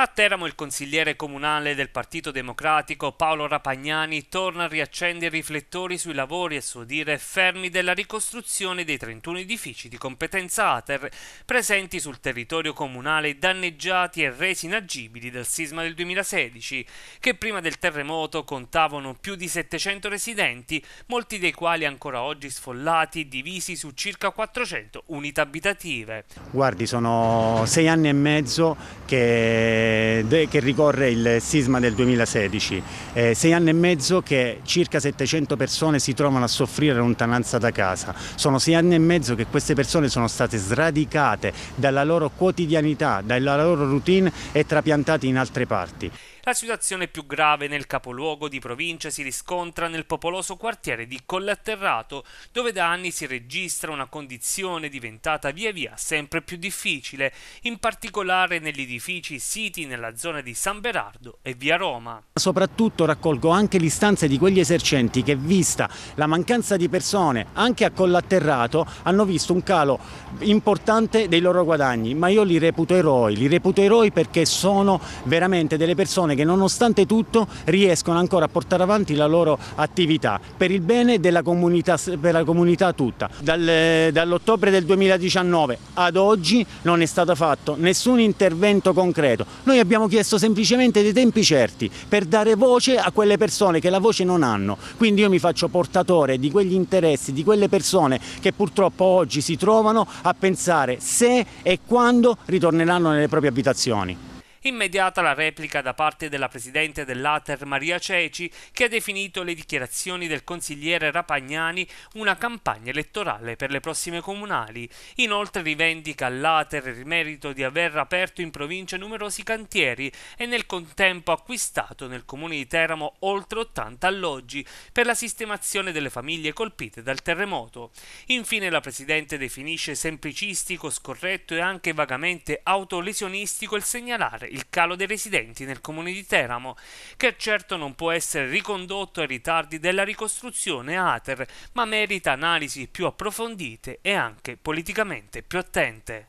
A Teramo il consigliere comunale del Partito Democratico Paolo Rapagnani torna a riaccendere i riflettori sui lavori a suo dire fermi della ricostruzione dei 31 edifici di competenza ATER presenti sul territorio comunale danneggiati e resi inagibili dal sisma del 2016, che prima del terremoto contavano più di 700 residenti, molti dei quali ancora oggi sfollati, divisi su circa 400 unità abitative. Guardi, sono sei anni e mezzo che eh, che ricorre il sisma del 2016. Eh, sei anni e mezzo che circa 700 persone si trovano a soffrire lontananza da casa. Sono sei anni e mezzo che queste persone sono state sradicate dalla loro quotidianità, dalla loro routine e trapiantate in altre parti. La situazione più grave nel capoluogo di provincia si riscontra nel popoloso quartiere di Collatterrato, dove da anni si registra una condizione diventata via via sempre più difficile, in particolare negli edifici siti sentì nella zona di San Berardo e via Roma. Soprattutto raccolgo anche le istanze di quegli esercenti che, vista la mancanza di persone anche a collaterrato, hanno visto un calo importante dei loro guadagni. Ma io li reputo eroi, li reputo eroi perché sono veramente delle persone che, nonostante tutto, riescono ancora a portare avanti la loro attività per il bene della comunità, per la comunità tutta. Dal, dall'ottobre del 2019 ad oggi non è stato fatto nessun intervento concreto noi abbiamo chiesto semplicemente dei tempi certi per dare voce a quelle persone che la voce non hanno. Quindi io mi faccio portatore di quegli interessi, di quelle persone che purtroppo oggi si trovano a pensare se e quando ritorneranno nelle proprie abitazioni. Immediata la replica da parte della presidente dell'Ater Maria Ceci, che ha definito le dichiarazioni del consigliere Rapagnani una campagna elettorale per le prossime comunali. Inoltre rivendica all'Ater il merito di aver aperto in provincia numerosi cantieri e nel contempo acquistato nel comune di Teramo oltre 80 alloggi per la sistemazione delle famiglie colpite dal terremoto. Infine la presidente definisce semplicistico, scorretto e anche vagamente autolesionistico il segnalare il calo dei residenti nel comune di Teramo, che certo non può essere ricondotto ai ritardi della ricostruzione ATER, ma merita analisi più approfondite e anche politicamente più attente.